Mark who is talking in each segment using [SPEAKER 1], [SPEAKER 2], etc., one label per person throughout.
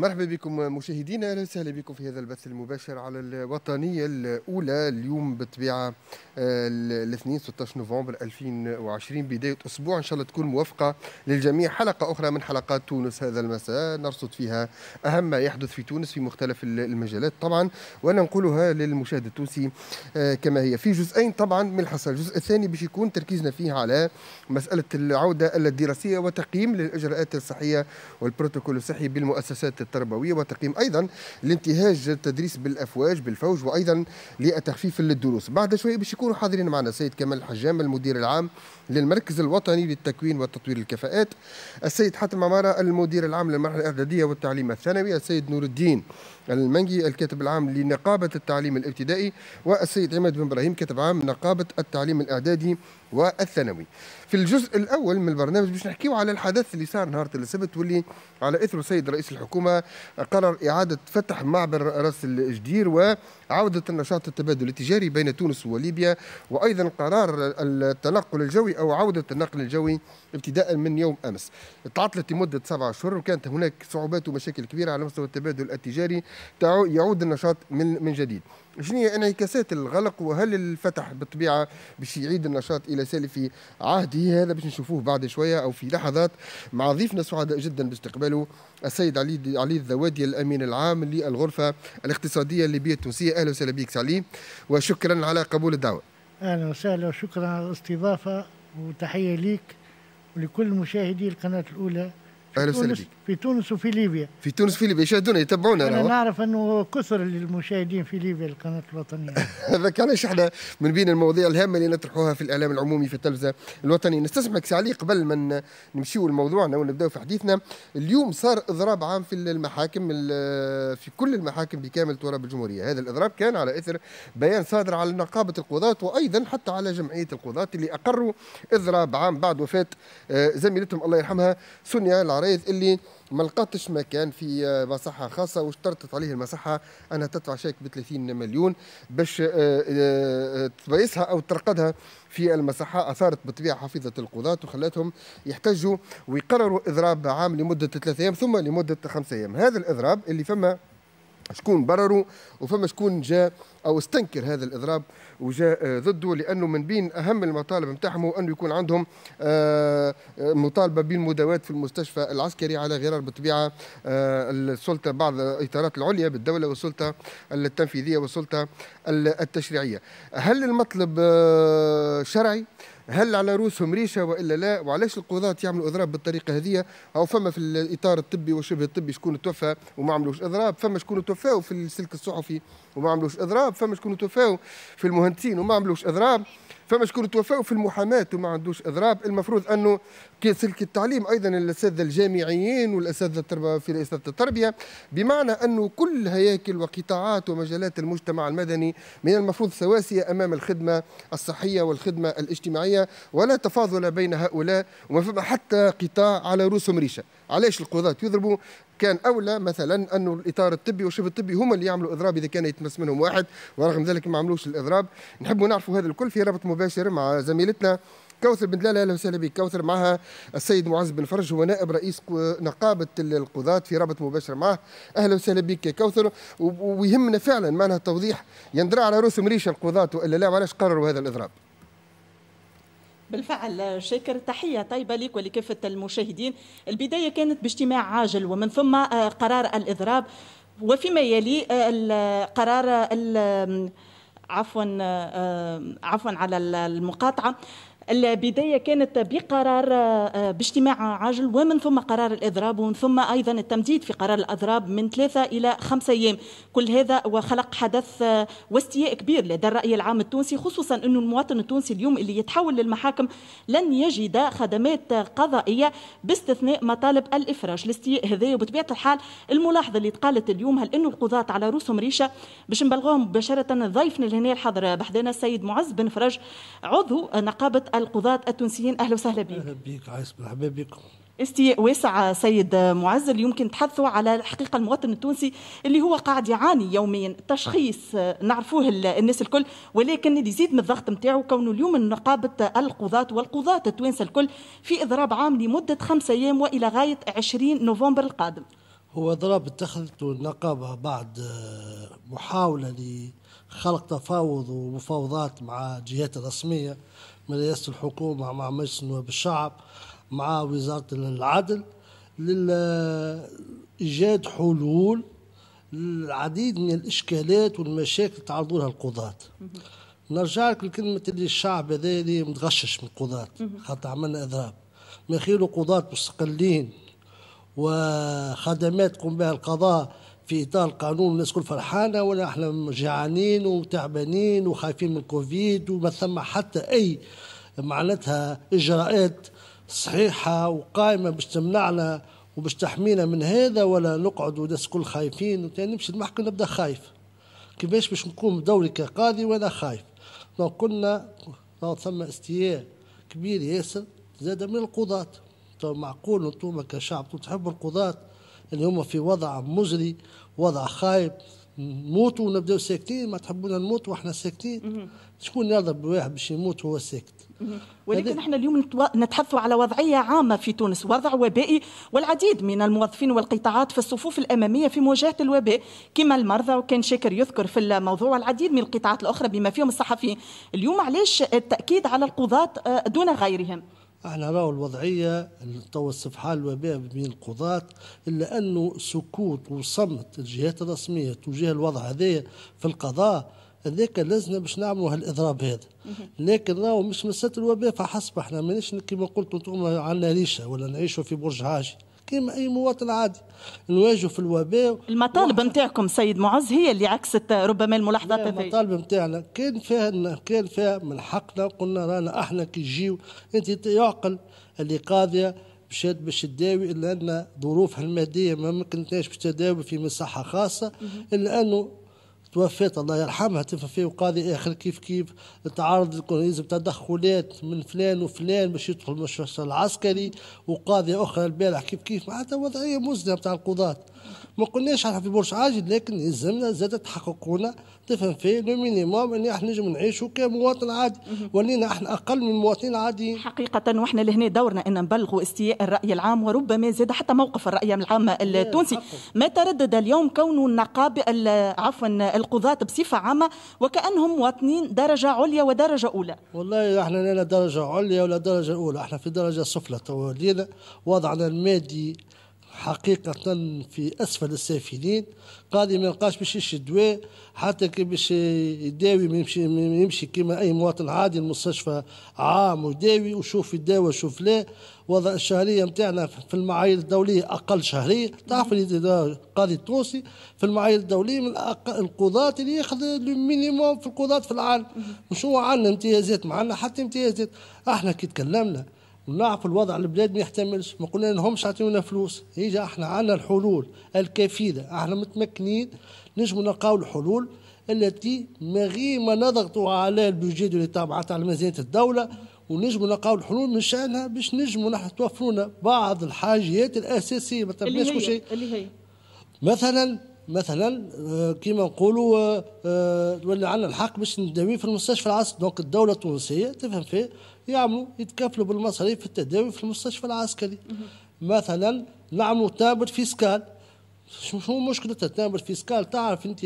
[SPEAKER 1] مرحبا بكم مشاهدينا اهلا وسهلا بكم في هذا البث المباشر على الوطنيه الاولى اليوم بالطبيعه آه، الاثنين 16 نوفمبر 2020 بدايه اسبوع ان شاء الله تكون موافقه للجميع حلقه اخرى من حلقات تونس هذا المساء نرصد فيها اهم ما يحدث في تونس في مختلف المجالات طبعا وننقلها للمشاهد التونسي آه، كما هي في جزئين طبعا من الحصه الجزء الثاني باش يكون تركيزنا فيه على مساله العوده الدراسيه وتقييم للاجراءات الصحيه والبروتوكول الصحي بالمؤسسات التربوية وتقييم أيضا لانتهاج التدريس بالأفواج بالفوج وأيضا للتخفيف للدروس بعد شوية باش يكونوا حاضرين معنا سيد كمال الحجام المدير العام للمركز الوطني للتكوين وتطوير الكفاءات السيد حاتم عمارة المدير العام للمرحلة الإعدادية والتعليم الثانوي السيد نور الدين المنجي الكاتب العام لنقابة التعليم الابتدائي والسيد عماد بن إبراهيم كاتب عام نقابة التعليم الإعدادي والثانوي في الجزء الأول من البرنامج باش نحكيو على الحدث اللي صار نهار السبت واللي على إثره السيد رئيس الحكومة قرر إعادة فتح معبر رأس الجدير و عودة النشاط التبادل التجاري بين تونس وليبيا وأيضا قرار التنقل الجوي أو عودة النقل الجوي ابتداء من يوم أمس تعطلت لمدة سبعة أشهر وكانت هناك صعوبات ومشاكل كبيرة على مستوى التبادل التجاري يعود النشاط من جديد شنو هي انعكاسات الغلق وهل الفتح بالطبيعه باش يعيد النشاط الى سالف عهده هذا باش نشوفوه بعد شويه او في لحظات مع ضيفنا سعداء جدا باستقباله السيد علي علي الذوادي الامين العام للغرفه الاقتصاديه الليبيه التونسيه اهلا وسهلا بك علي وشكرا على قبول الدعوه
[SPEAKER 2] اهلا وسهلا وشكرا على الاستضافه وتحيه ليك ولكل مشاهدي القناه الاولى اهلا وسهلا بك في تونس وفي ليبيا
[SPEAKER 1] في تونس وفي ليبيا يشاهدونا يتبعونا انا
[SPEAKER 2] نعرف انه كثر المشاهدين في ليبيا القناه الوطنيه
[SPEAKER 1] هذا كان احنا من بين المواضيع الهامه اللي نطرحوها في الاعلام العمومي في التلفزه الوطنيه نستسمعك سعلي قبل ما نمشيو لموضوعنا ونبداو في حديثنا اليوم صار اضراب عام في المحاكم في كل المحاكم بكامل تراب الجمهوريه هذا الاضراب كان على اثر بيان صادر على نقابه القضاه وايضا حتى على جمعيه القضاه اللي اقروا اضراب عام بعد وفاه آه، زميلتهم الله يرحمها سونيا العريض اللي ما لقاتش مكان في آه، مساحه خاصه واشترطت عليه المساحه انها تدفع شيك ب 30 مليون باش آه، آه، تبيسها او ترقدها في المساحه اثارت بالطبيعه حفيظه القضاه وخلاتهم يحتجوا ويقرروا اضراب عام لمده ثلاثة ايام ثم لمده خمسة ايام هذا الاضراب اللي فما شكون برروا وفما شكون جاء او استنكر هذا الاضراب وجاء آه، ضده لانه من بين اهم المطالب نتاعهم انه يكون عندهم آه، آه، مطالبه بالمداوات في المستشفى العسكري على غرار بالطبيعه السلطه بعض الاطارات العليا بالدوله والسلطه التنفيذيه والسلطه التشريعيه هل المطلب شرعي هل على روسهم ريشه والا لا وعلاش القضاة يعملوا اضراب بالطريقه هذه او فما في الاطار الطبي وشبه الطبي شكون توفى وما عملوش اضراب فما شكون توفاو في السلك الصحفي وما عملوش اضراب فما شكون توفاو في المهندسين وما عملوش اضراب فما شكون توفاو في المحاماه وما عندوش اضراب المفروض انه سلك التعليم ايضا الاساتذه الجامعيين والاساتذه التربيه في رئاسه التربيه بمعنى انه كل هياكل وقطاعات ومجالات المجتمع المدني من المفروض سواسيه امام الخدمه الصحيه والخدمه الاجتماعيه ولا تفاضل بين هؤلاء وما فما حتى قطاع على رؤوسهم ريشه علاش القضاة يضربوا كان اولى مثلا انه الاطار الطبي والشبه الطبي هم اللي يعملوا اضراب اذا كان يتمس منهم واحد ورغم ذلك ما عملوش الاضراب نحبوا نعرفوا هذا الكل في رابط مباشر مع زميلتنا كوثر بن دلاله اهلا وسهلا بك كوثر معها السيد معز بن فرج هو نائب رئيس نقابه القضاة في رابط مباشر معه اهلا وسهلا بك كوثر ويهمنا فعلا معناها التوضيح يندرى على رؤوسهم ريشه القضاة والا لا وعلاش قرروا هذا الاضراب
[SPEAKER 3] بالفعل شاكر تحية طيبة لك ولكافة المشاهدين البداية كانت باجتماع عاجل ومن ثم آه، قرار الإضراب وفيما يلي آه، قرار عفوا آه، عفوا على المقاطعه البدايه كانت بقرار آه، باجتماع عاجل ومن ثم قرار الاضراب ومن ثم ايضا التمديد في قرار الاضراب من ثلاثه الى خمسه ايام كل هذا وخلق حدث آه، واستياء كبير لدى الراي العام التونسي خصوصا انه المواطن التونسي اليوم اللي يتحول للمحاكم لن يجد خدمات قضائيه باستثناء مطالب الافراج الاستياء هذا وبطبيعه الحال الملاحظه اللي تقالت اليوم هل انه القضاة على روسهم ريشه باش نبلغوهم مباشره ضيفنا لهنا الحضر بحدنا السيد معز بن فرج عضو نقابه القضاة التونسيين أهلا وسهلا بك أهلا بك
[SPEAKER 4] عايز مرحبا بكم
[SPEAKER 3] استياء واسع سيد معز اللي يمكن تحدثوا على الحقيقة المواطن التونسي اللي هو قاعد يعاني يوميا تشخيص uh, نعرفوه الناس الكل ولكن اللي يزيد من الضغط نتاعو كونه اليوم نقابة القضاة والقضاة التوانسة الكل في إضراب عام لمدة خمسة أيام وإلى غاية 20 نوفمبر القادم هو إضراب اتخذته
[SPEAKER 4] النقابة بعد uh, محاولة لخلق تفاوض ومفاوضات مع جهات رسمية من رئاسه الحكومه مع مجلس النواب الشعب مع وزاره العدل لايجاد حلول للعديد من الاشكالات والمشاكل تعرضوا لها القضاه نرجع لك لكلمة اللي الشعب هذا اللي متغشش من القضاة خاطر عملنا إضراب ما خير قضاة مستقلين وخدمات قم بها القضاء في اطار القانون الناس كل فرحانه ولا احنا جعانين وتعبانين وخايفين من الكوفيد وما ثم حتى اي معناتها اجراءات صحيحه وقائمه باش تمنعنا وباش تحمينا من هذا ولا نقعد والناس كل خايفين نمشي المحكمه نبدا خايف كيفاش باش نقوم بدوري كقاضي وانا خايف دونك كنا ثم استياء كبير ياسر زاد من القضاة معقول انتم كشعب تحبوا القضاة اللي هما في وضع مزري وضع خايب نموتوا ونبداو ساكتين ما تحبونا نموت واحنا ساكتين شكون يرضى بواحد باش يموت وهو ساكت
[SPEAKER 3] ولكن احنا اليوم نتحدث على وضعيه عامه في تونس وضع وبائي والعديد من الموظفين والقطاعات في الصفوف الاماميه في مواجهه الوباء كما المرضى وكان شاكر يذكر في الموضوع العديد من القطاعات الاخرى بما فيهم الصحفيين اليوم علاش التاكيد على القضاه آه، دون غيرهم
[SPEAKER 4] احنا راهو الوضعيه تو استفحال الوباء بين القضاة الا انه سكوت وصمت الجهات الرسميه تجاه الوضع هذايا في القضاء هذاك لازم باش نعملوا هالاضراب هذا لكن راهو مش مسات الوباء فحسب احنا مانيش كيما قلت انتم عندنا ريشه ولا نعيشوا في برج عاجي كيما اي مواطن عادي نواجهوا في الوباء
[SPEAKER 3] المطالب نتاعكم سيد معز هي اللي عكست
[SPEAKER 4] ربما الملاحظات هذه المطالب نتاعنا كان فيها كان فيها من حقنا قلنا رانا احنا كي جيو انت يعقل اللي قاضيه مشات باش تداوي الا ان ظروفها الماديه ما ممكنتهاش باش تداوي في مساحه خاصه الا انه توفيت الله يرحمها توفي وقاضي اخر كيف كيف تعرض للكورونيزم تدخلات من فلان وفلان باش يدخل المستشفى العسكري وقاضي اخرى البارح كيف كيف معناتها وضعيه مزنه بتاع القضاه ما قلناش احنا في برج عاجل لكن يلزمنا زاد تحققونا تفهم في لو مينيموم اللي احنا نجم نعيشوا كمواطن عادي ولينا احنا اقل من
[SPEAKER 3] المواطنين العاديين حقيقه واحنا لهنا دورنا ان نبلغوا استياء الراي العام وربما زاد حتى موقف الراي العام التونسي ما تردد اليوم كون النقاب عفوا القضاة بصفه عامه وكانهم مواطنين درجه عليا ودرجه اولى
[SPEAKER 4] والله احنا لا درجه عليا ولا درجه اولى احنا في درجه سفلى تو وضعنا المادي حقيقة في أسفل السافلين قاضي ما لقاش باش يشي حتى كي باش يداوي ما يمشي يمشي كما أي مواطن عادي المستشفى عام وداوي وشوف الدواء وشوف لا وضع الشهرية نتاعنا في المعايير الدولية أقل شهرية تعرف القاضي التونسي في المعايير الدولية من القضاة اللي ياخذ المينيموم في القضاة في العالم مش هو عندنا امتيازات معنا حتى امتيازات احنا كي تكلمنا ونعرف الوضع البلاد ما يحتملش ما قلنا لهمش اعطيونا فلوس هيجا احنا عندنا الحلول الكفيله احنا متمكنين نجم نلقاو الحلول التي من غير ما نضغطوا على البيجيد اللي تابعت على ميزانيه الدوله ونجموا نلقاو الحلول من شانها باش نجموا توفرونا بعض الحاجيات الاساسيه ما تبناش كل شيء اللي هي مثلا مثلا آه، كيما نقولوا تولي آه، آه، عندنا الحق باش نداوي في المستشفى العسكري دونك الدوله التونسيه تفهم فيه يعملوا يتكفلوا بالمصاريف في التداوي في المستشفى العسكري مثلا نعملوا تابر فيسكال شو مشكله التابر فيسكال تعرف انت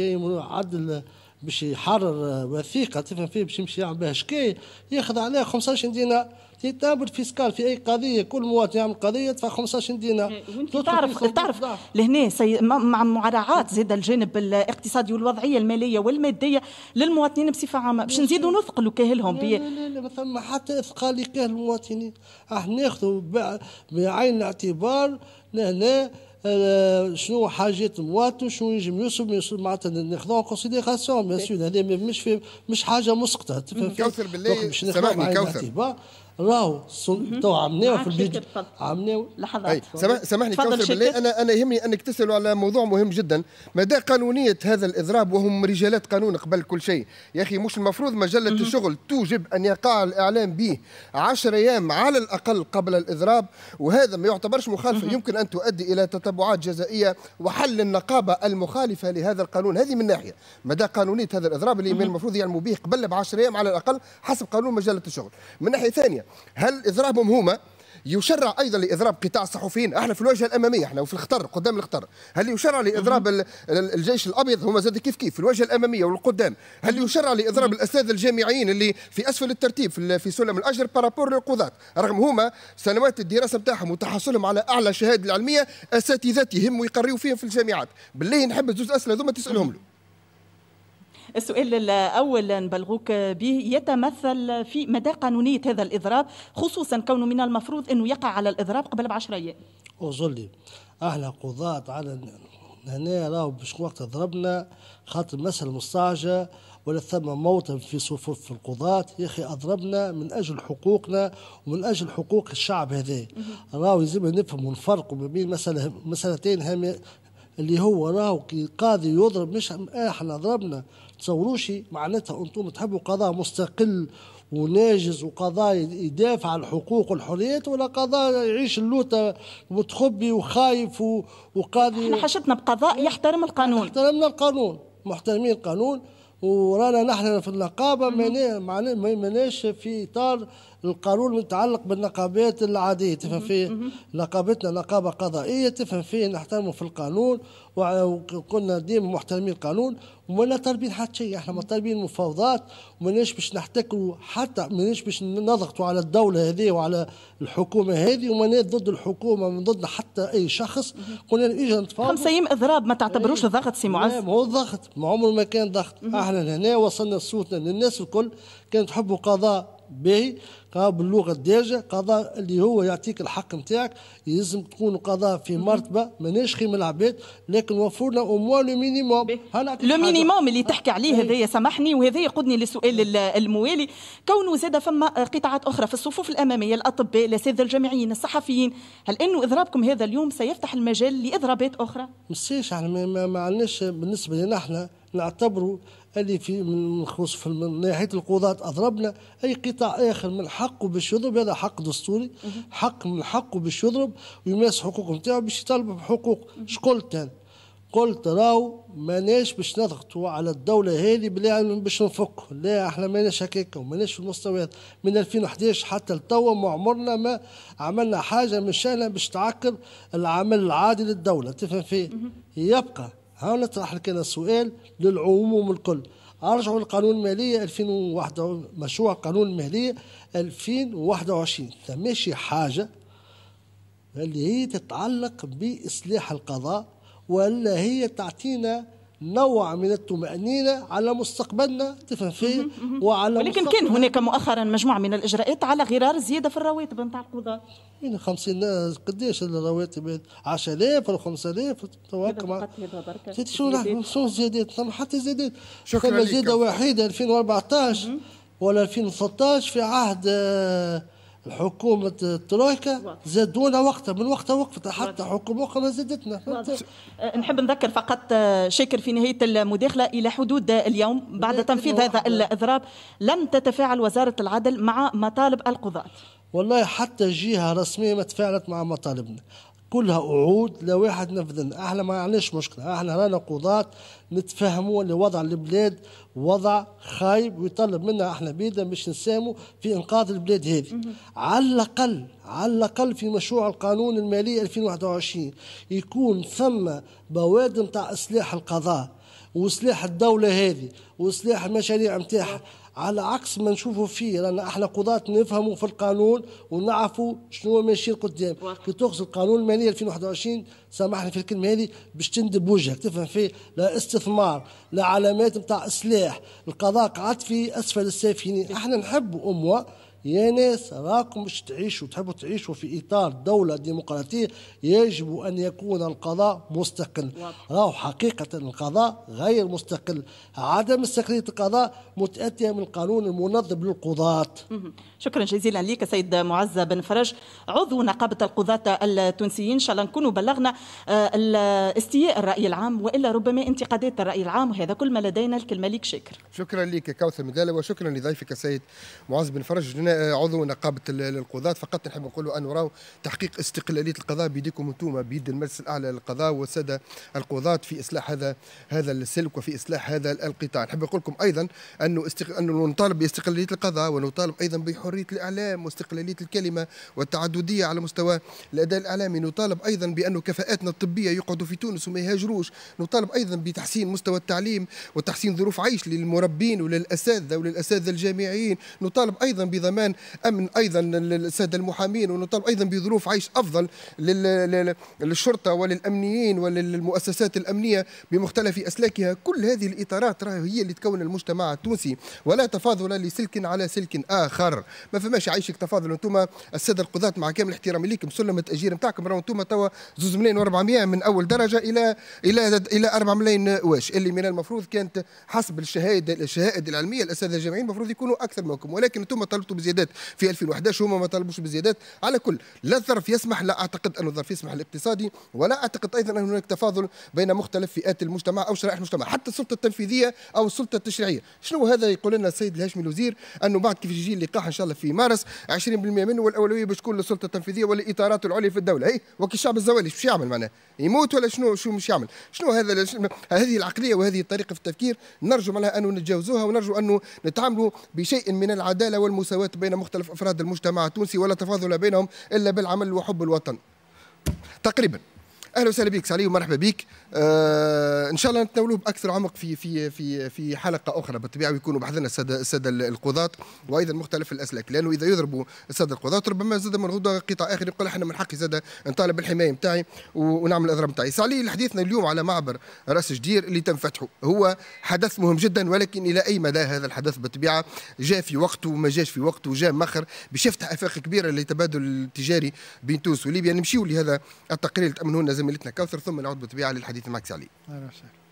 [SPEAKER 4] عدل باش يحرر وثيقه تفهم فيه باش يمشي يعمل بها شكايه ياخذ عليها 15 دينار تتابر فيسكال في اي قضيه كل مواطن يعمل قضيه يدفع 15 دينار إيه، تعرف تعرف
[SPEAKER 3] لهنا سي... مع مراعاه زاد الجانب الاقتصادي والوضعيه الماليه والماديه للمواطنين بصفه عامه باش نزيدوا نثقلوا كاهلهم لا
[SPEAKER 4] لا لا ما ثم حتى اثقال لكاهل المواطنين احنا ناخذوا بعين الاعتبار لهنا Euh, شنو حاجات مواته شنو يجم يوسف معناتها ناخذوها كونسيديراسيون بيان سور هذا مش في مش حاجه مسقطه كوثر بالله سامحني كوثر
[SPEAKER 1] راهو تو عملناه في البيج
[SPEAKER 4] عملناه لحظه طيب، سامحني كوثر بالله
[SPEAKER 1] انا انا يهمني انك تسالوا على موضوع مهم جدا مدى قانونيه هذا الاضراب وهم رجالات قانون قبل كل شيء يا اخي مش المفروض مجله مم. الشغل توجب ان يقع الاعلام به 10 ايام على الاقل قبل الاضراب وهذا ما يعتبرش مخالفه مم. يمكن ان تؤدي الى تتبعات جزائيه وحل النقابه المخالفه لهذا القانون هذه من ناحيه مدى قانونيه هذا الاضراب اللي المفروض يعلموا به قبل ب 10 ايام على الاقل حسب قانون مجله الشغل من ناحيه ثانيه هل اضرابهم هما يشرع ايضا لاضراب قطاع الصحفيين احنا في الواجهه الاماميه احنا وفي الخطر قدام الخطر هل يشرع لاضراب الجيش الابيض هما زاد كيف كيف في الواجهه الاماميه والقدام هل يشرع لاضراب الاساتذه الجامعيين اللي في اسفل الترتيب في, سلم الاجر بارابور للقضاة رغم هما سنوات الدراسه نتاعهم وتحصلهم على اعلى شهاده العلميه اساتذتهم ويقريوا فيهم في الجامعات بالله نحب زوج اسئله هذوما تسالهم له
[SPEAKER 3] السؤال الأول نبلغوك به يتمثل في مدى قانونية هذا الإضراب خصوصا كونه من المفروض أنه يقع على الإضراب قبل بعشر أيام
[SPEAKER 4] أظلي أحلى قضاة على هنا راهو باش وقت ضربنا خاطر مسألة مستعجلة ولا ثم موطن في صفوف القضاة يا أخي أضربنا من أجل حقوقنا ومن أجل حقوق الشعب هذا راهو لازم نفهم ونفرق ما بين مسألة مسألتين اللي هو راهو كي القاضي يضرب مش احنا ضربنا تصوروشي معناتها انتم تحبوا قضاء مستقل وناجز وقضاء يدافع عن الحقوق والحريات ولا قضاء يعيش اللوتة متخبي وخايف وقاضي احنا حاجتنا بقضاء يحترم القانون احترمنا القانون محترمين القانون ورانا نحن في النقابة ماناش في إطار القانون المتعلق بالنقابات العادية تفهم فيه نقابتنا نقابة قضائية تفهم فيه نحترمه في القانون وقلنا ديما محترمين القانون وما طالبين حتى شيء احنا ما طالبين مفاوضات وماناش باش نحتكروا حتى ماناش باش نضغطوا على الدوله هذه وعلى الحكومه هذه وماناش ضد الحكومه من ضد حتى اي شخص قلنا اجا نتفاوض خمسة ايام
[SPEAKER 3] اضراب ما تعتبروش إيه. ضغط سي معز ما نعم،
[SPEAKER 4] هو ضغط ما عمره ما كان ضغط احنا هنا وصلنا صوتنا للناس الكل كانت تحبوا قضاء باهي باللغه الدارجه قضاء اللي هو يعطيك الحق نتاعك لازم تكون قضاء في مرتبه ماناش خيم العباد لكن وفر لنا او موان لو مينيموم لو مينيموم اللي تحكي عليه إيه. هذايا
[SPEAKER 3] سامحني وهذا يقودني للسؤال الموالي كونه زاد فما قطاعات اخرى في الصفوف الاماميه الاطباء الاساتذه الجامعيين الصحفيين هل انه اضرابكم هذا اليوم سيفتح المجال لاضرابات اخرى؟
[SPEAKER 4] مسيش ما, ما, ما عندناش بالنسبه لنا احنا نعتبروا اللي في نخص في من ناحيه القضاة اضربنا اي قطاع اخر من حقه باش يضرب هذا حق دستوري حق من حقه باش يضرب ويمارس حقوقه نتاعو باش يطالب بحقوق قلت انا قلت راو ماناش باش نضغطوا على الدولة هذه بلا باش نفكوا لا احنا ماناش هكاكا وماناش في المستوى هذا من 2011 حتى لتوا ما عمرنا ما عملنا حاجة من شأنها باش تعكر العمل العادي للدولة تفهم فيه يبقى هاو نطرح لك سؤال للعموم الكل ارجعوا لقانون المالية 2001 مشروع قانون المالية 2021 تمشي حاجة اللي هي تتعلق بإصلاح القضاء ولا هي تعطينا نوع من الطمأنينة على مستقبلنا تفهم فيه وعلى ولكن كان هناك
[SPEAKER 3] مؤخرا مجموعة من الإجراءات على غرار
[SPEAKER 4] زيادة في الرواتب
[SPEAKER 3] نتاع القضاة
[SPEAKER 4] يعني 50 قديش الرواتب 10000 ولا 5000 توقع شو زيادات حتى زيادات شكرا زيادة وحيدة 2014 ولا 2016 في عهد آه،
[SPEAKER 3] حكومة الترويكا زادونا وقتها من وقتها وقفت حتى حكومة أخرى زادتنا أه، نحب نذكر فقط أه، شاكر في نهاية المداخلة إلى حدود اليوم بعد تنفيذ هذا الإضراب لم تتفاعل وزارة العدل مع مطالب القضاة والله حتى
[SPEAKER 4] جهة رسمية ما تفاعلت مع مطالبنا كلها وعود لو واحد نفذن احنا ما عندناش مشكله احنا رانا قضاة نتفهموا لوضع البلاد وضع خايب ويطلب منا احنا بيدنا باش نساهموا في انقاذ البلاد هذه على الاقل على الاقل في مشروع القانون المالي 2021 يكون ثم بوادر نتاع اصلاح القضاء وسلاح الدوله هذه وسلاح المشاريع نتاعها على عكس ما نشوفوا فيه لان احنا قضاة نفهموا في القانون ونعرفوا شنو ماشي قدام كي تخص القانون المالي 2021 سامحني في الكلمه هذه باش تندب وجهك تفهم فيه لا استثمار لا علامات نتاع اصلاح القضاء قعد في اسفل السافلين إيه. احنا نحب اموا يا ناس راكم باش تعيشوا تحبوا تعيشوا في اطار دوله ديمقراطيه يجب ان يكون القضاء مستقل راهو حقيقه القضاء غير مستقل عدم استقلاليه القضاء متاتيه من القانون المنظم للقضاه
[SPEAKER 3] شكرا جزيلا لك سيد معز بن فرج عضو نقابه القضاة التونسيين ان شاء الله نكون بلغنا آه، استياء الراي العام والا ربما انتقادات الراي العام وهذا كل ما لدينا الكلمه لك شكر
[SPEAKER 1] شكرا لك كوثر مدالة وشكرا لضيفك سيد معز بن فرج آه، عضو نقابه القضاة فقط نحب نقولوا ان راهو تحقيق استقلاليه القضاء بيدكم انتم بيد المجلس الاعلى للقضاء والساده القضاة في اصلاح هذا هذا السلك وفي اصلاح هذا القطاع نحب نقول لكم ايضا انه استق... انه نطالب باستقلاليه القضاء ونطالب ايضا بحريه حريه الاعلام واستقلاليه الكلمه والتعدديه على مستوى الاداء الاعلامي نطالب ايضا بانه كفاءاتنا الطبيه يقعدوا في تونس وما يهاجروش نطالب ايضا بتحسين مستوى التعليم وتحسين ظروف عيش للمربين وللاساتذه وللاساتذه الجامعيين نطالب ايضا بضمان امن ايضا للساده المحامين ونطالب ايضا بظروف عيش افضل للشرطه وللامنيين وللمؤسسات الامنيه بمختلف اسلاكها كل هذه الاطارات هي اللي تكون المجتمع التونسي ولا تفاضل لسلك على سلك اخر ما فماش يعيشك تفاضل انتم الساده القضاة مع كامل احترامي ليكم سلم التاجير نتاعكم راهو انتم توا 2 ملايين و400 من اول درجه الى الى الى 4 ملايين واش اللي من المفروض كانت حسب الشهاده الشهائد العلميه الاساتذه الجامعيين المفروض يكونوا اكثر منكم ولكن انتم طلبتوا بزيادات في 2011 هما ما طلبوش بزيادات على كل لا الظرف يسمح لا اعتقد ان الظرف يسمح الاقتصادي ولا اعتقد ايضا ان هناك تفاضل بين مختلف فئات المجتمع او شرائح المجتمع حتى السلطه التنفيذيه او السلطه التشريعيه شنو هذا يقول لنا السيد الهاشمي الوزير انه بعد كيف يجي اللقاح ان شاء الله في مارس 20% منه والاولويه باش تكون للسلطه التنفيذيه والاطارات العليا في الدوله اي وكي الشعب الزوالي باش يعمل معناه يموت ولا شنو شو مش يعمل شنو هذا هذه العقليه وهذه الطريقه في التفكير نرجو معناها انه نتجاوزوها ونرجو انه نتعاملوا بشيء من العداله والمساواه بين مختلف افراد المجتمع التونسي ولا تفاضل بينهم الا بالعمل وحب الوطن تقريبا اهلا وسهلا بك سعلي ومرحبا بك آه ان شاء الله نتناولوه باكثر عمق في في في في حلقه اخرى بالطبيعه ويكونوا بحثنا الساده الساده القضاة وايضا مختلف الاسلاك لانه اذا يضربوا الساده القضاة ربما زاد مرغوده قطاع اخر يقول احنا من حقي زاد نطالب بالحمايه نتاعي ونعمل الاضرار نتاعي سعلي لحديثنا اليوم على معبر راس جدير اللي تم فتحه هو حدث مهم جدا ولكن الى اي مدى هذا الحدث بالطبيعه جاء في وقته وما جاش في وقته وجاء مخر بشفت يفتح افاق كبيره للتبادل التجاري بين تونس وليبيا نمشيو لهذا التقرير اللي تامنه زميلتنا كوثر ثم نعود بطبيعه للحديث معك سعلي
[SPEAKER 3] اهلا وسهلا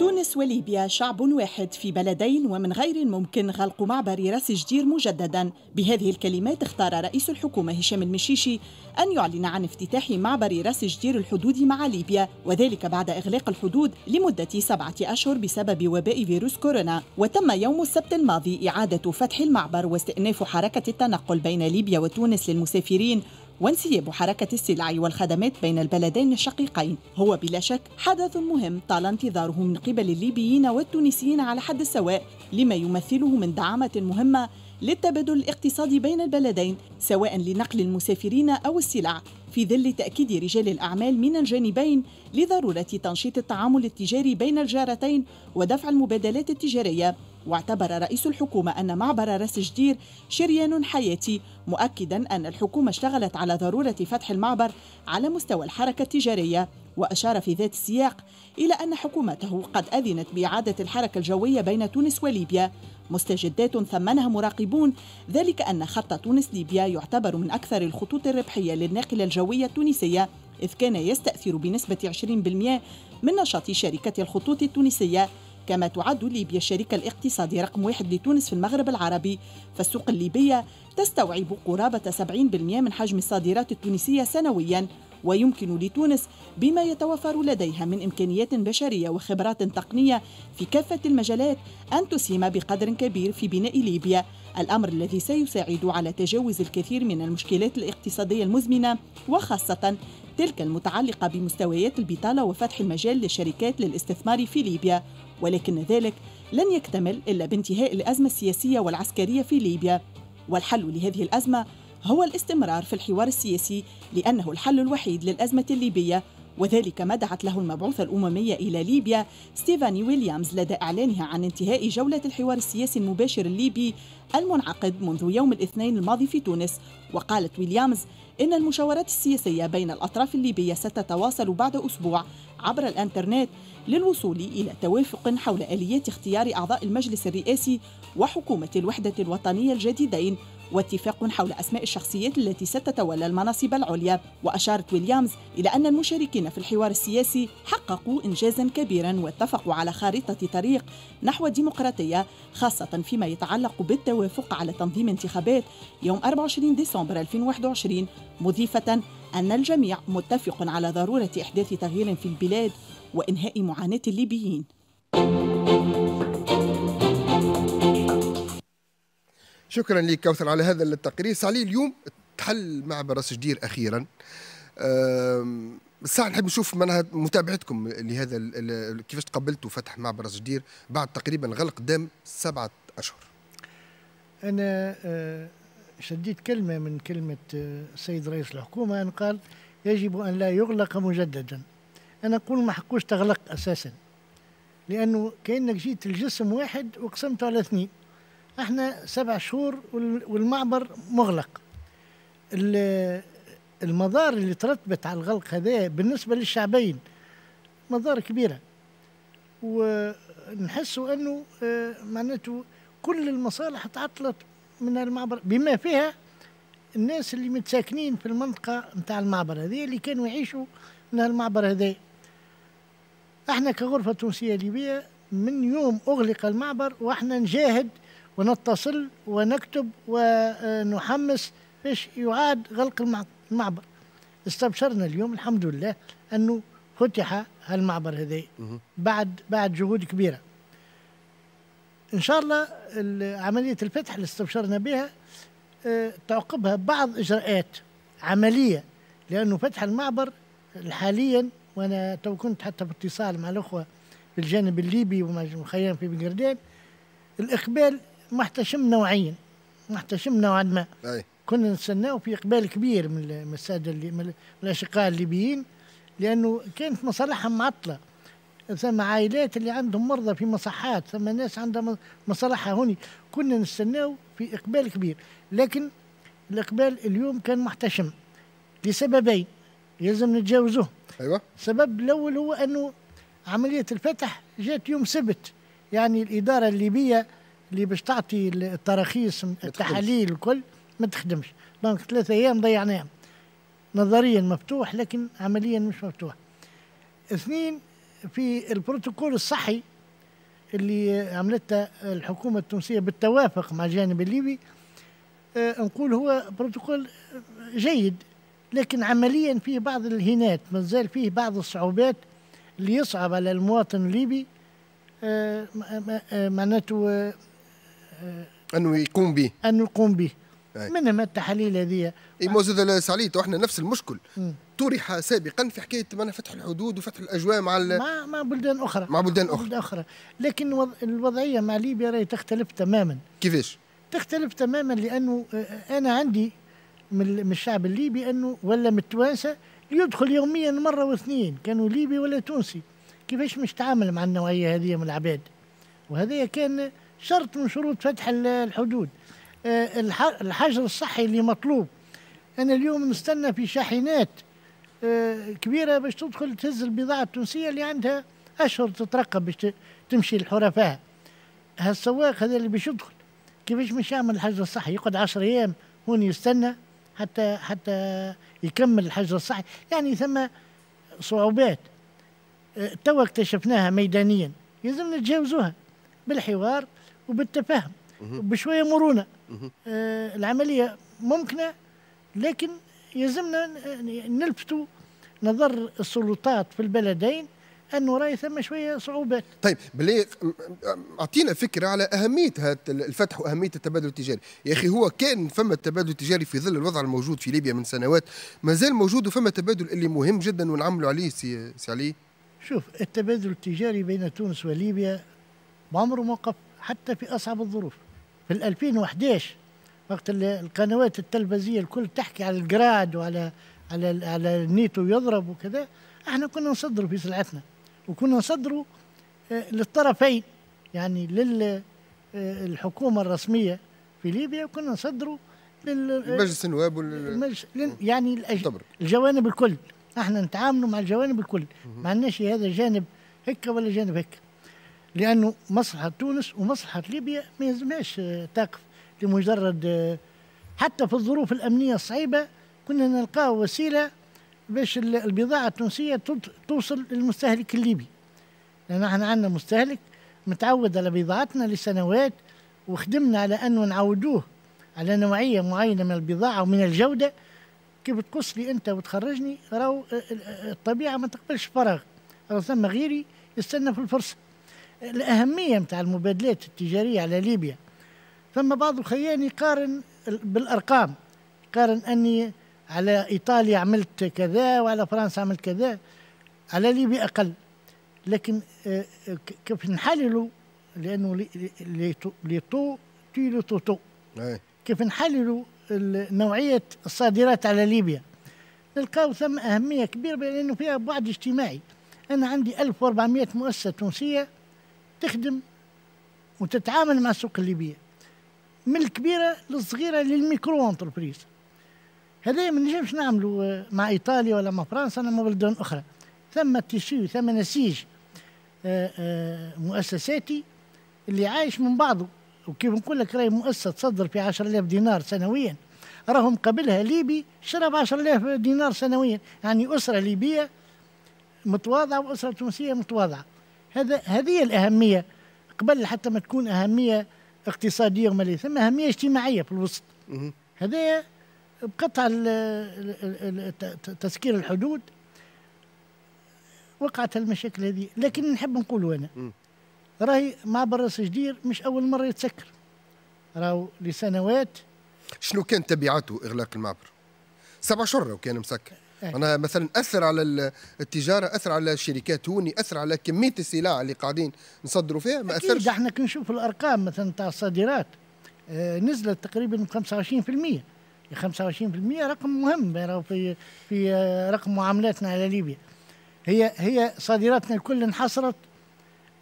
[SPEAKER 3] تونس وليبيا شعب واحد في بلدين ومن غير الممكن غلق معبر راس جدير مجددا بهذه الكلمات اختار رئيس الحكومة هشام المشيشي أن يعلن عن افتتاح معبر راس جدير الحدود مع ليبيا وذلك بعد إغلاق الحدود لمدة سبعة أشهر بسبب وباء فيروس كورونا وتم يوم السبت الماضي إعادة فتح المعبر واستئناف حركة التنقل بين ليبيا وتونس للمسافرين وانسياب حركة السلع والخدمات بين البلدين الشقيقين هو بلا شك حدث مهم طال انتظاره من قبل الليبيين والتونسيين على حد سواء لما يمثله من دعامة مهمة للتبادل الاقتصادي بين البلدين سواء لنقل المسافرين أو السلع في ظل تأكيد رجال الأعمال من الجانبين لضرورة تنشيط التعامل التجاري بين الجارتين ودفع المبادلات التجارية واعتبر رئيس الحكومة أن معبر راس جدير شريان حياتي مؤكدا أن الحكومة اشتغلت على ضرورة فتح المعبر على مستوى الحركة التجارية وأشار في ذات السياق إلى أن حكومته قد أذنت بإعادة الحركة الجوية بين تونس وليبيا مستجدات ثمنها مراقبون ذلك أن خط تونس ليبيا يعتبر من أكثر الخطوط الربحية للناقلة الجوية التونسية إذ كان يستأثر بنسبة 20% من نشاط شركة الخطوط التونسية كما تعد ليبيا الشريك الاقتصادي رقم واحد لتونس في المغرب العربي فالسوق الليبية تستوعب قرابة 70% من حجم الصادرات التونسية سنوياً ويمكن لتونس بما يتوفر لديها من امكانيات بشريه وخبرات تقنيه في كافه المجالات ان تسهم بقدر كبير في بناء ليبيا الامر الذي سيساعد على تجاوز الكثير من المشكلات الاقتصاديه المزمنه وخاصه تلك المتعلقه بمستويات البطاله وفتح المجال للشركات للاستثمار في ليبيا ولكن ذلك لن يكتمل إلا بانتهاء الأزمة السياسية والعسكرية في ليبيا والحل لهذه الأزمة هو الاستمرار في الحوار السياسي لأنه الحل الوحيد للأزمة الليبية وذلك ما دعت له المبعوثة الأممية إلى ليبيا ستيفاني ويليامز لدى إعلانها عن انتهاء جولة الحوار السياسي المباشر الليبي المنعقد منذ يوم الاثنين الماضي في تونس وقالت ويليامز إن المشاورات السياسية بين الأطراف الليبية ستتواصل بعد أسبوع عبر الإنترنت للوصول إلى توافق حول آليات اختيار أعضاء المجلس الرئاسي وحكومة الوحدة الوطنية الجديدين واتفاق حول أسماء الشخصيات التي ستتولى المناصب العليا وأشارت ويليامز إلى أن المشاركين في الحوار السياسي حققوا إنجازا كبيرا واتفقوا على خارطة طريق نحو الديمقراطية خاصة فيما يتعلق بالتوافق على تنظيم انتخابات يوم 24 ديسمبر 2021 مضيفة أن الجميع متفق على ضرورة إحداث تغيير في البلاد وإنهاء معاناة الليبيين.
[SPEAKER 1] شكرا لك كوثر على هذا التقرير سعلي اليوم تحل معبر راس جدير اخيرا الساعة نحب نشوف منها متابعتكم لهذا كيفاش تقبلتوا فتح معبر راس جدير بعد تقريبا غلق دام سبعة أشهر
[SPEAKER 2] أنا أه، شديت كلمة من كلمة السيد أه، رئيس الحكومة أن قال يجب أن لا يغلق مجددا أنا أقول ما حقوش تغلق أساسا لأنه كأنك جيت الجسم واحد وقسمته على اثنين احنا سبع شهور والمعبر مغلق المضار اللي ترتبت على الغلق هذا بالنسبه للشعبين مضار كبيره ونحسوا انه آه، معناته كل المصالح تعطلت من المعبر بما فيها الناس اللي متساكنين في المنطقة نتاع المعبر هذه اللي كانوا يعيشوا من المعبر هذا احنا كغرفة تونسية ليبية من يوم أغلق المعبر واحنا نجاهد ونتصل ونكتب ونحمس باش يعاد غلق المعبر استبشرنا اليوم الحمد لله انه فتح هالمعبر هذا بعد بعد جهود كبيره ان شاء الله عمليه الفتح اللي استبشرنا بها آه، تعقبها بعض اجراءات عمليه لانه فتح المعبر حاليا وانا تو كنت حتى باتصال مع الاخوه في الجانب الليبي ومخيم في بنغردان الاقبال محتشم نوعين محتشم نوعا ما أي. كنا نستناو في اقبال كبير من الساده اللي من الاشقاء الليبيين لانه كانت مصالحهم معطله ثم عائلات اللي عندهم مرضى في مصحات ثم ناس عندها مصالحها هوني كنا نستناو في اقبال كبير لكن الاقبال اليوم كان محتشم لسببين يلزم نتجاوزوه ايوه السبب الاول هو انه عمليه الفتح جات يوم سبت يعني الاداره الليبيه اللي باش تعطي التراخيص التحاليل الكل ما تخدمش دونك ثلاثة ايام ضيعناها نعم. نظريا مفتوح لكن عمليا مش مفتوح اثنين في البروتوكول الصحي اللي عملتها الحكومة التونسية بالتوافق مع الجانب الليبي أه نقول هو بروتوكول جيد لكن عمليا فيه بعض ما مازال فيه بعض الصعوبات اللي يصعب على المواطن الليبي أه, آه،
[SPEAKER 1] معناته آه، انه يقوم به انه يقوم به منهم التحاليل هذه اي أه. موزود ساليت احنا نفس المشكل طرح سابقا في حكايه معنا فتح الحدود وفتح الاجواء مع مع مع بلدان اخرى مع بلدان اخرى بلدان اخرى لكن الوضعيه
[SPEAKER 2] مع ليبيا راهي تختلف تماما كيفاش؟ تختلف تماما لانه انا عندي من الشعب الليبي انه ولا من يدخل يوميا مره واثنين كانوا ليبي ولا تونسي كيفاش مش تعامل مع النوعيه هذه من العباد وهذا كان شرط من شروط فتح الحدود آه، الحجر الصحي اللي مطلوب انا اليوم نستنى في شاحنات آه، كبيره باش تدخل تهز البضاعه التونسيه اللي عندها اشهر تترقب باش تمشي الحرفاء هالسواق هذا اللي باش يدخل كيفاش مش يعمل الحجر الصحي يقعد 10 ايام هون يستنى حتى حتى يكمل الحجر الصحي يعني ثم صعوبات آه، توا اكتشفناها ميدانيا يلزمنا نتجاوزوها بالحوار وبالتفاهم وبشويه مرونه آه العمليه ممكنه لكن يلزمنا نلفتوا نظر السلطات في البلدين انه راهي ثم شويه صعوبات.
[SPEAKER 1] طيب بلي اعطينا فكره على اهميه الفتح واهميه التبادل التجاري، يا اخي هو كان فما التبادل التجاري في ظل الوضع الموجود في ليبيا من سنوات، ما زال موجود وفما تبادل اللي مهم جدا ونعملوا عليه سي, سي علي. شوف التبادل التجاري بين تونس وليبيا عمره ما وقف
[SPEAKER 2] حتى في أصعب الظروف في 2011 وقت اللي القنوات التلفزية الكل تحكي على الجراد وعلى على على النيتو يضرب وكذا احنا كنا نصدروا في سلعتنا وكنا نصدروا آه، للطرفين يعني للحكومة آه، الرسمية في ليبيا وكنا نصدروا للمجلس آه، النواب يعني الجوانب الكل احنا نتعاملوا مع الجوانب الكل ما عندناش هذا جانب هكا ولا جانب هكا لانه مصلحه تونس ومصلحه ليبيا ما يلزمهاش تقف لمجرد حتى في الظروف الامنيه الصعيبه كنا نلقاو وسيله باش البضاعه التونسيه توصل للمستهلك الليبي لان احنا عندنا مستهلك متعود على بضاعتنا لسنوات وخدمنا على انه نعودوه على نوعيه معينه من البضاعه ومن الجوده كيف تقص لي انت وتخرجني راهو آه، آه، آه، الطبيعه ما تقبلش فراغ راهو ثم غيري يستنى في الفرصه الأهمية نتاع المبادلات التجارية على ليبيا ثم بعض الخيان يقارن بالأرقام يقارن أني على إيطاليا عملت كذا وعلى فرنسا عملت كذا على ليبيا أقل لكن آه، آه، كيف نحللوا لأنه ليتو تيلو توتو كيف نحللوا نوعية الصادرات على ليبيا نلقاو ثم أهمية كبيرة بأنه فيها بعد اجتماعي أنا عندي 1400 مؤسسة تونسية تخدم وتتعامل مع السوق الليبيه من الكبيره للصغيره للميكرو انتربريز هذا ما نجمش نعملوا آه، مع ايطاليا ولا مع فرنسا ولا مع بلدان اخرى ثم تيشي ثم نسيج آه، آه، مؤسساتي اللي عايش من بعضه وكيف نقول لك راهي مؤسسه تصدر في 10000 دينار سنويا راهم قبلها ليبي شرى ب 10000 دينار سنويا يعني اسره ليبيه متواضعه واسره تونسيه متواضعه هذا هذه الأهمية قبل حتى ما تكون أهمية اقتصادية وما ثم أهمية اجتماعية في الوسط هذا بقطع تسكير الحدود وقعت المشاكل هذه لكن نحب نقول أنا راهي معبر راس جدير مش أول مرة يتسكر
[SPEAKER 1] راهو لسنوات شنو كان تبعاته إغلاق المعبر؟ سبع شهور كان مسكر إيه. أنا مثلا أثر على التجارة أثر على الشركات هوني أثر على كمية السلع اللي قاعدين نصدروا فيها ما أثرش احنا كنشوف
[SPEAKER 2] الأرقام مثلا تاع الصادرات آه، نزلت تقريبا 25% 25% رقم مهم يعني في في آه، رقم معاملاتنا على ليبيا هي هي صادراتنا الكل انحصرت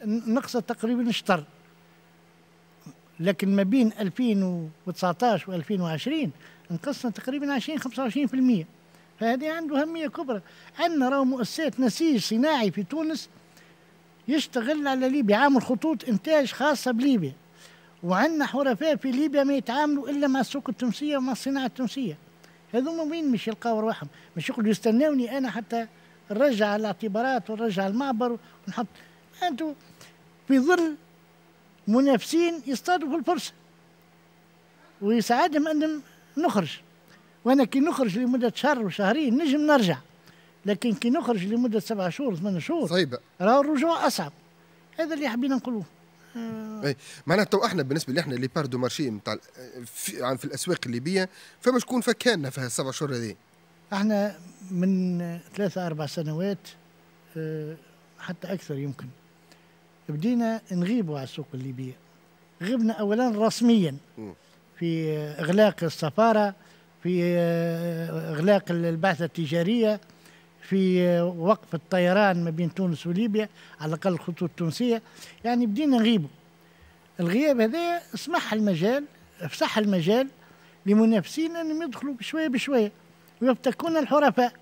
[SPEAKER 2] نقصت تقريبا شطر لكن ما بين 2019 و 2020 انقصنا تقريبا 20 25% فهذه عنده أهمية كبرى عندنا راهو مؤسسات نسيج صناعي في تونس يشتغل على ليبيا عامل خطوط إنتاج خاصة بليبيا وعندنا حرفاء في ليبيا ما يتعاملوا إلا مع السوق التونسية ومع الصناعة التونسية هذوما وين مش يلقاو رواحهم مش يقولوا يستناوني أنا حتى نرجع الاعتبارات ونرجع المعبر ونحط أنتوا في ظل منافسين يصطادوا في الفرصة ويساعدهم أنهم نخرج وانا كي نخرج لمده شهر وشهرين نجم نرجع لكن كي نخرج لمده سبع
[SPEAKER 1] شهور ثمان شهور صعيبه راه الرجوع اصعب
[SPEAKER 2] هذا اللي حبينا نقولوه
[SPEAKER 4] آه.
[SPEAKER 1] اي معناتها تو احنا بالنسبه لنا احنا اللي بار دو مارشي نتاع في, في الاسواق الليبيه فما شكون فكاننا في السبع شهور هذه
[SPEAKER 2] احنا من ثلاثة أربع سنوات آه، حتى أكثر يمكن بدينا نغيبوا على السوق الليبية غبنا أولا رسميا في إغلاق السفارة في آه، إغلاق البعثة التجارية في آه، وقف الطيران ما بين تونس وليبيا على الأقل الخطوط التونسية يعني بدينا نغيبوا الغياب هذا سمح المجال افسح المجال لمنافسين أنهم يدخلوا بشوية بشوية ويفتكون الحرفاء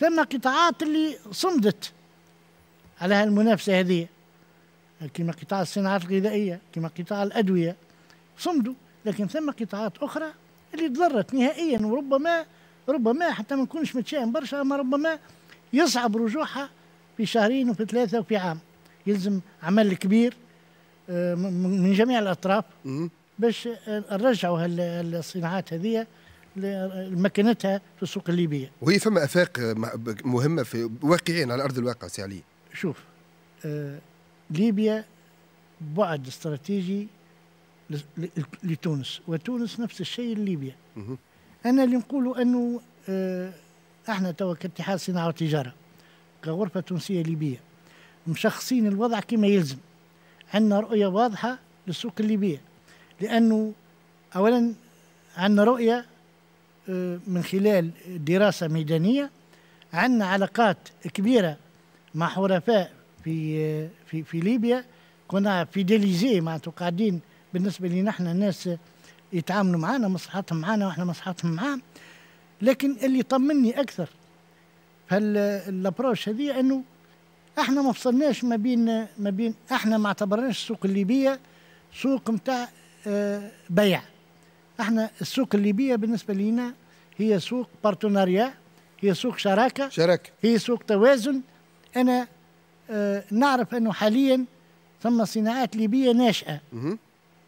[SPEAKER 2] ثم قطاعات اللي صمدت على هالمنافسة هذه كما قطاع الصناعات الغذائية كما قطاع الأدوية صمدوا لكن ثم قطاعات أخرى اللي تضرت نهائيا وربما ربما حتى ما نكونش متشائم برشا اما ربما يصعب رجوعها في شهرين وفي ثلاثه وفي عام يلزم عمل كبير آه، من جميع الاطراف باش آه، نرجعوا هالصناعات هذه لمكانتها في السوق الليبيه.
[SPEAKER 1] وهي فما افاق مهمه في واقعيا على ارض الواقع سي علي.
[SPEAKER 2] شوف آه، ليبيا بعد استراتيجي لتونس وتونس نفس الشيء لليبيا انا اللي نقولوا انه آه، احنا توا كاتحاد صناعه وتجاره كغرفه تونسيه ليبيه مشخصين الوضع كما يلزم عندنا رؤيه واضحه للسوق الليبيه لانه اولا عندنا رؤيه آه، من خلال دراسه ميدانيه عندنا علاقات كبيره مع حرفاء في آه، في في ليبيا كنا فيديليزي معناته قاعدين بالنسبه لنا احنا الناس يتعاملوا معنا مصلحتهم معنا واحنا مصلحتهم معاهم لكن اللي طمني اكثر فالابروش هذه انه احنا ما فصلناش ما بين ما بين احنا ما اعتبرناش السوق الليبيه سوق نتاع اه بيع احنا السوق الليبيه بالنسبه لينا هي سوق بارتناريا هي سوق شراكه شراكه هي سوق توازن انا اه نعرف انه حاليا ثم صناعات ليبيه ناشئه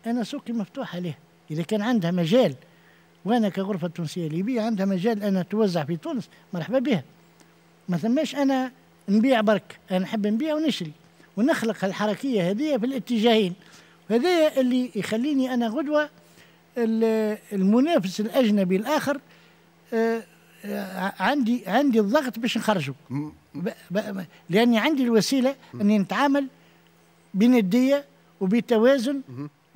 [SPEAKER 2] انا سوقي مفتوح عليه اذا كان عندها مجال وانا كغرفه تونسيه ليبيه عندها مجال انا توزع في تونس مرحبا بها ما ثماش انا نبيع برك انا نحب نبيع ونشري ونخلق الحركيه هذه في الاتجاهين وهذا اللي يخليني انا غدوه المنافس الاجنبي الاخر آه، آه، عندي عندي الضغط باش نخرجه لاني عندي الوسيله اني نتعامل بنديه وبتوازن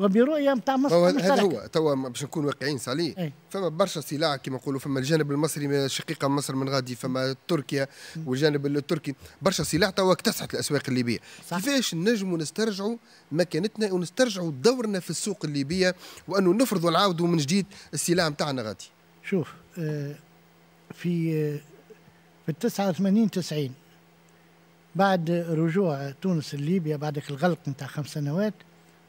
[SPEAKER 2] وبرؤيه نتاع مصر هذا هو
[SPEAKER 1] توا باش نكون واقعيين صالي ايه؟ فما برشا سلع كما نقولوا فما الجانب المصري شقيقه مصر من غادي فما تركيا والجانب التركي برشا سلع توا اكتسحت الاسواق الليبيه كيفاش نجموا نسترجعوا مكانتنا ونسترجعوا دورنا في السوق الليبيه وانه نفرضوا نعاودوا من جديد السلع نتاعنا غادي شوف
[SPEAKER 2] اه في آه، في 89 90 بعد رجوع تونس لليبيا بعد الغلق نتاع خمس سنوات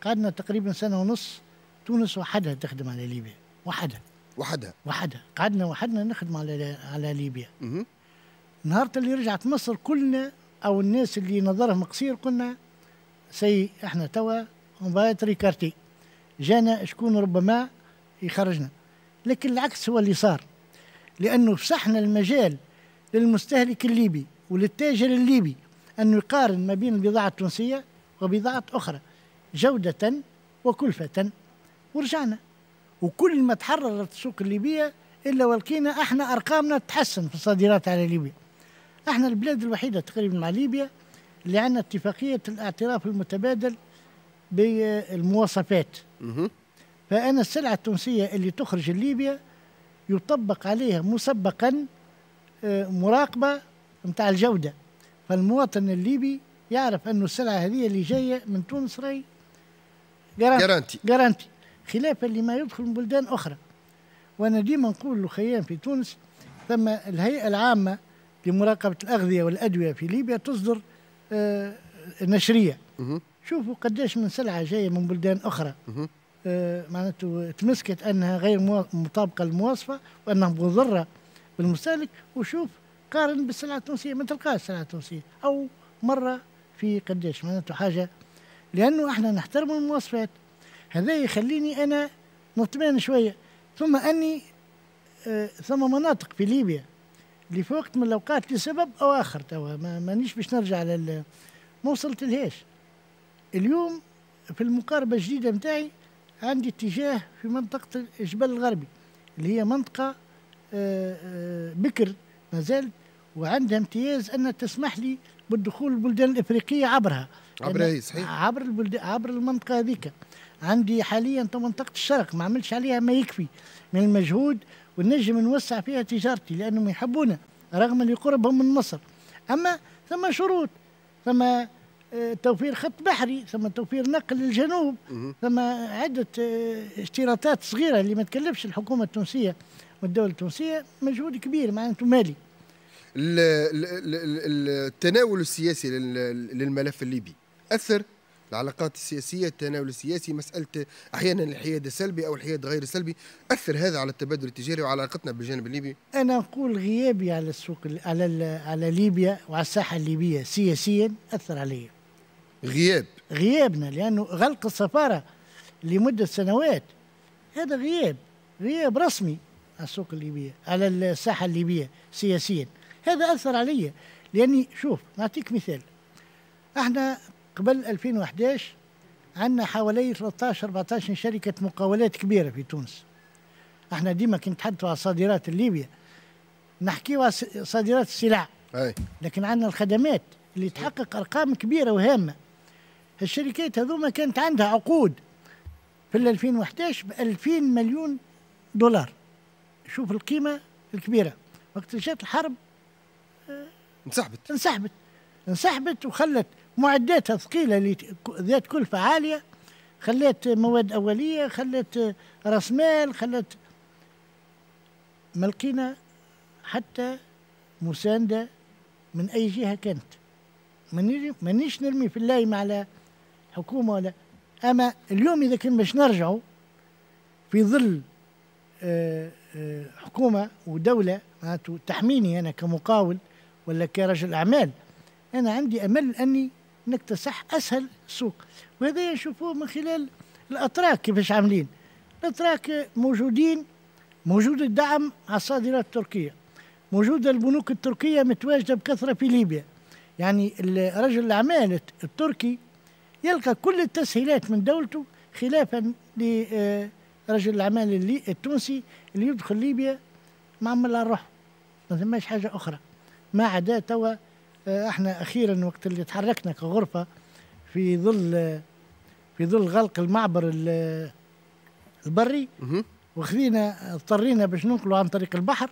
[SPEAKER 2] قعدنا تقريبا سنه ونص تونس وحدها تخدم على ليبيا وحدها وحدها وحدها قعدنا وحدنا نخدم على على ليبيا نهار اللي رجعت مصر كلنا او الناس اللي نظرهم قصير قلنا سي احنا توا اون ريكارتي جانا شكون ربما يخرجنا لكن العكس هو اللي صار لانه فسحنا المجال للمستهلك الليبي وللتاجر الليبي انه يقارن ما بين البضاعه التونسيه وبضاعه اخرى جودة وكلفة ورجعنا وكل ما تحررت السوق الليبية إلا ولقينا احنا أرقامنا تحسن في الصادرات على ليبيا احنا البلاد الوحيدة تقريبا مع ليبيا اللي عندنا اتفاقية الاعتراف المتبادل بالمواصفات فأنا السلعة التونسية اللي تخرج ليبيا يطبق عليها مسبقا آه، مراقبة متاع الجودة فالمواطن الليبي يعرف أنه السلعة هذه اللي جاية من تونس راي جرانتي جرانتي خلافا لما يدخل من بلدان اخرى وانا ديما نقول لخيان في تونس ثم الهيئه العامه لمراقبه الاغذيه والادويه في ليبيا تصدر آه نشريه شوفوا قداش من سلعه جايه من بلدان اخرى آه معناته تمسكت انها غير مطابقه للمواصفه وانها مضره بالمستهلك وشوف قارن بالسلعه التونسيه ما تلقاش السلعه التونسيه او مره في قداش معناته حاجه لأنه احنا نحترم المواصفات هذا يخليني أنا مطمئن شوية ثم أني آه ثم مناطق في ليبيا اللي في وقت من الأوقات لسبب أو آخر توا مانيش باش نرجع لل ما وصلت لهاش اليوم في المقاربة الجديدة متاعي عندي اتجاه في منطقة الجبل الغربي اللي هي منطقة آه، آه، بكر مازال وعندها امتياز أنها تسمح لي بالدخول البلدان الإفريقية عبرها عبر اي صحيح عبر البلد... عبر المنطقه هذيك عندي حاليا منطقه الشرق ما عملش عليها ما يكفي من المجهود ونجم نوسع فيها تجارتي لانهم يحبونا رغم اللي قربهم من مصر اما ثم شروط ثم آه، توفير خط بحري ثم توفير نقل للجنوب ثم عدة آه، اشتراطات صغيرة اللي ما تكلفش الحكومة التونسية والدولة
[SPEAKER 1] التونسية مجهود كبير معناته مالي التناول السياسي للملف الليبي تاثر العلاقات السياسيه التناول السياسي مساله احيانا الحياد السلبي او الحياد غير السلبي اثر هذا على التبادل التجاري وعلى علاقتنا بالجانب الليبي
[SPEAKER 2] انا نقول غيابي على السوق على على ليبيا وعلى الساحه الليبيه سياسيا اثر علي غياب غيابنا لانه غلق السفاره لمده سنوات هذا غياب غياب رسمي على السوق الليبيه على الساحه الليبيه سياسيا هذا اثر علي لاني شوف نعطيك مثال احنا قبل 2011 عندنا حوالي 13 14 شركه مقاولات كبيره في تونس احنا ديما كنت نتحدثوا على صادرات ليبيا نحكيوا على صادرات السلع أي. لكن عندنا الخدمات اللي تحقق ارقام كبيره وهامه الشركات هذوما كانت عندها عقود في 2011 ب 2000 مليون دولار شوف القيمه الكبيره وقت جات الحرب آه، انسحبت انسحبت انسحبت وخلت معداتها ثقيله ذات كلفه عاليه خليت مواد اوليه خليت راس مال خليت ما لقينا حتى مسانده من اي جهه كانت مانيش نرمي في اللائمه على حكومه ولا اما اليوم اذا كان باش نرجعوا في ظل آه، آه، حكومه ودوله تحميني انا كمقاول ولا كرجل اعمال انا عندي امل اني نكتسح اسهل سوق وهذا يشوفوه من خلال الاتراك كيفاش عاملين الاتراك موجودين موجود الدعم على الصادرات التركيه موجود البنوك التركيه متواجده بكثره في ليبيا يعني رجل الاعمال التركي يلقى كل التسهيلات من دولته خلافا لرجل آه، الاعمال التونسي اللي يدخل ليبيا معمل على روحه ما ثماش حاجه اخرى ما عدا توا آه، احنا اخيرا وقت اللي تحركنا كغرفه في ظل في ظل غلق المعبر البري وخذينا اضطرينا باش ننقلوا عن طريق البحر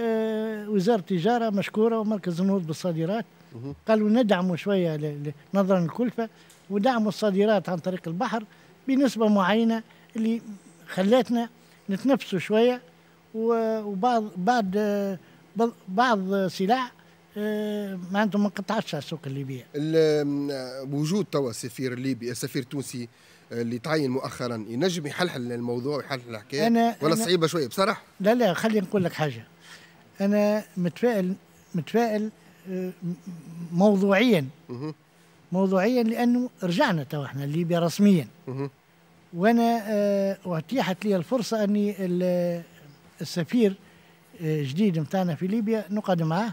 [SPEAKER 2] آه، وزاره التجاره مشكوره ومركز النهوض بالصادرات قالوا ندعموا شويه نظرا للكلفه ودعموا الصادرات عن طريق البحر بنسبه معينه اللي خلاتنا نتنفسوا شويه وبعض بعض آه، بعض سلع ما عندهم ما انقطعش السوق
[SPEAKER 1] الليبي وجود توا سفير ليبي سفير تونسي آه، اللي تعين مؤخرا ينجم يحلحل الموضوع ويحلحل الحكايه أنا ولا أنا صعيبه شويه بصراحه لا لا خلي نقول لك حاجه
[SPEAKER 2] انا متفائل متفائل آه، موضوعيا موضوعيا لانه رجعنا توا احنا ليبيا رسميا وانا آه، اتيحت لي الفرصه اني السفير جديد نتاعنا في ليبيا نقعد معاه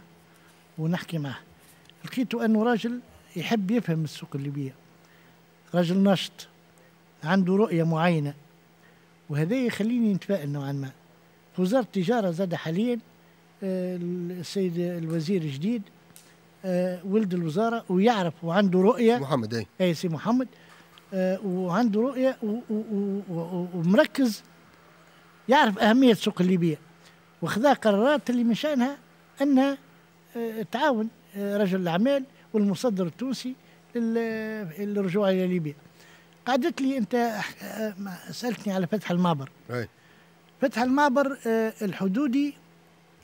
[SPEAKER 2] ونحكي معه لقيته انه راجل يحب يفهم السوق الليبيه راجل نشط عنده رؤيه معينه وهذا يخليني نتفائل نوعا ما وزاره التجاره زاد حاليا آه، السيد الوزير الجديد آه، ولد الوزاره ويعرف وعنده رؤيه محمد اي اي سي محمد آه، وعنده رؤيه ومركز يعرف اهميه السوق الليبيه وخذا قرارات اللي من شانها انها تعاون آه، رجل الاعمال والمصدر التونسي للرجوع الى ليبيا قعدت لي انت آه، سالتني على فتح المعبر أي. فتح المعبر آه، الحدودي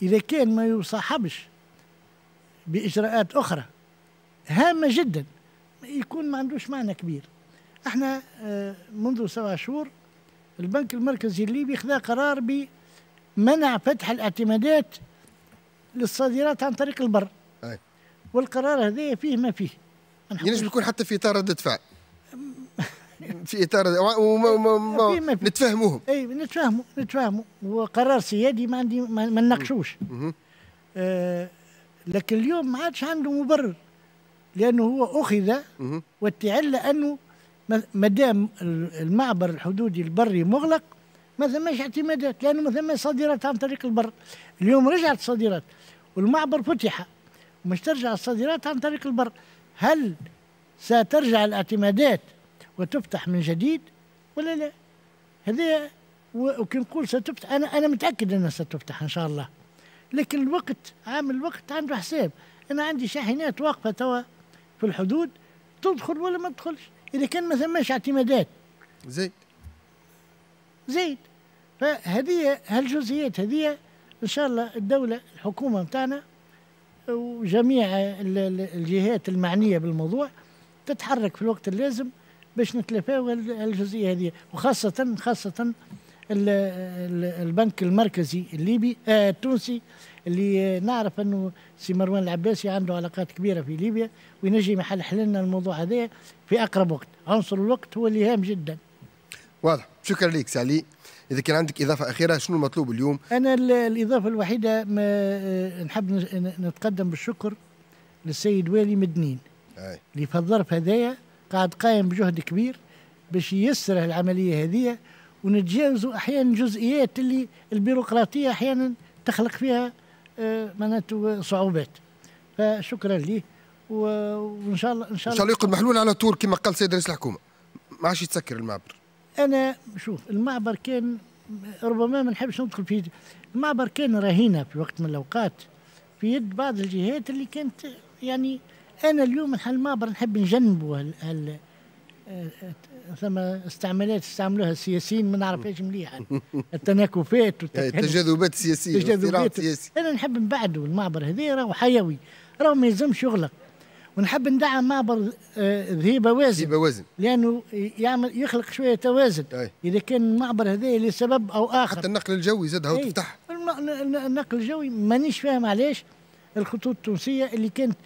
[SPEAKER 2] اذا كان ما يصاحبش باجراءات اخرى هامه جدا يكون ما عندوش معنى كبير احنا منذ سبع شهور البنك المركزي الليبي خذا قرار بمنع فتح الاعتمادات للصادرات عن طريق البر أي. والقرار هذا فيه ما فيه يعني ينجم يكون حتى في اطار رده في اطار وما نتفاهموهم اي نتفاهموا نتفاهموا هو قرار سيادي ما عندي ما نناقشوش آه لكن اليوم ما عادش عنده مبرر لانه هو اخذ واتعلى انه ما دام المعبر الحدودي البري مغلق ما ثماش اعتمادات لانه ما ثماش صادرات عن طريق البر اليوم رجعت الصادرات والمعبر فتح ومش ترجع الصادرات عن طريق البر هل سترجع الاعتمادات وتفتح من جديد ولا لا هذا وكي نقول ستفتح انا انا متاكد انها ستفتح ان شاء الله لكن الوقت عامل الوقت عنده حساب انا عندي شاحنات واقفه توا في الحدود تدخل ولا ما تدخلش اذا كان ما ثماش اعتمادات زين زيد فهذه هالجزئيات هذه ان شاء الله الدوله الحكومه نتاعنا وجميع الجهات المعنيه بالموضوع تتحرك في الوقت اللازم باش نتلافاو الجزئيه هذه وخاصه خاصه البنك المركزي الليبي آه التونسي اللي نعرف انه سي مروان العباسي عنده علاقات كبيره في ليبيا وينجم يحل لنا الموضوع هذا في اقرب وقت عنصر الوقت هو اللي هام جدا
[SPEAKER 1] واضح شكرا لك سالي اذا كان عندك اضافه اخيره شنو المطلوب اليوم
[SPEAKER 2] انا الاضافه الوحيده ما آه، نحب نتقدم بالشكر للسيد والي مدنين اللي في الظرف هذايا قاعد قايم بجهد كبير باش ييسر العمليه هذه ونتجاوزوا احيانا جزئيات اللي البيروقراطيه احيانا تخلق فيها آه، معناته صعوبات فشكرا ليه وان شاء الله ان شاء الله ان شاء الله يقعد محلول
[SPEAKER 1] على طول كما قال سيد رئيس الحكومه ما عادش يتسكر المعبر
[SPEAKER 2] انا شوف المعبر كان ربما ما نحبش ندخل في المعبر كان رهينه في وقت من الاوقات في يد بعض الجهات اللي كانت يعني انا اليوم المعبر نحب نجنبه هال هال آه، ثم استعمالات استعملوها السياسيين ما نعرفهاش مليح التناكفات التجاذبات السياسيه التجاذبات انا نحب نبعدوا المعبر هذا راهو حيوي راهو ما يلزمش يغلق ونحب ندعم معبر ذهيبه آه، وازن ذهيبه وازن لانه يعمل يخلق شويه توازن أي. اذا كان المعبر هذا لسبب او اخر حتى النقل الجوي زاد هو إيه. تفتح النقل الجوي مانيش فاهم علاش الخطوط التونسيه اللي كانت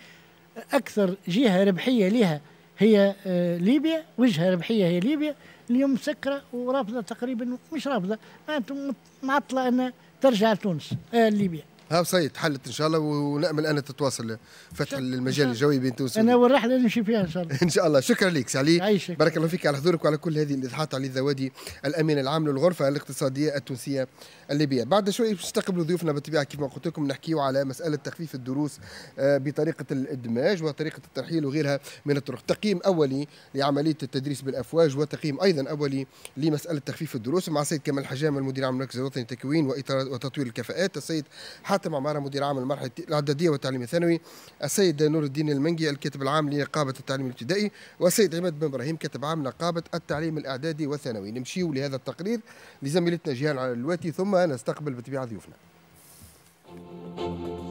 [SPEAKER 2] اكثر جهه ربحيه لها هي آه، ليبيا وجهه ربحيه هي ليبيا اليوم مسكره ورافضه تقريبا مش رافضه معناته معطله انها ترجع لتونس آه
[SPEAKER 1] ليبيا ها بسيط حلت ان شاء الله ونامل ان تتواصل فتح المجال الجوي بين تونس انا والرحله اللي نمشي فيها ان شاء الله ان شاء الله شكرا لك سعلي بارك الله فيك على حضورك وعلى كل هذه الاضحاءات على الذوادي الامين العام للغرفه الاقتصاديه التونسيه الليبيه بعد شوي نستقبل نستقبلوا ضيوفنا بالطبيعه كيف ما قلت لكم نحكيوا على مساله تخفيف الدروس آه، بطريقه الادماج وطريقه الترحيل وغيرها من الطرق تقييم اولي لعمليه التدريس بالافواج وتقييم ايضا اولي لمساله تخفيف الدروس مع السيد كمال حجام المدير العام المركز الوطني للتكوين وتطوير الكفاءات السيد حاتم عماره مدير عام المرحله الاعداديه والتعليم الثانوي السيد نور الدين المنجي الكاتب العام لنقابه التعليم الابتدائي والسيد عماد بن ابراهيم كاتب عام نقابه التعليم الاعدادي والثانوي نمشيو لهذا التقرير لزميلتنا جيهان على الواتي ثم نستقبل بطبيعه ضيوفنا. Thank you.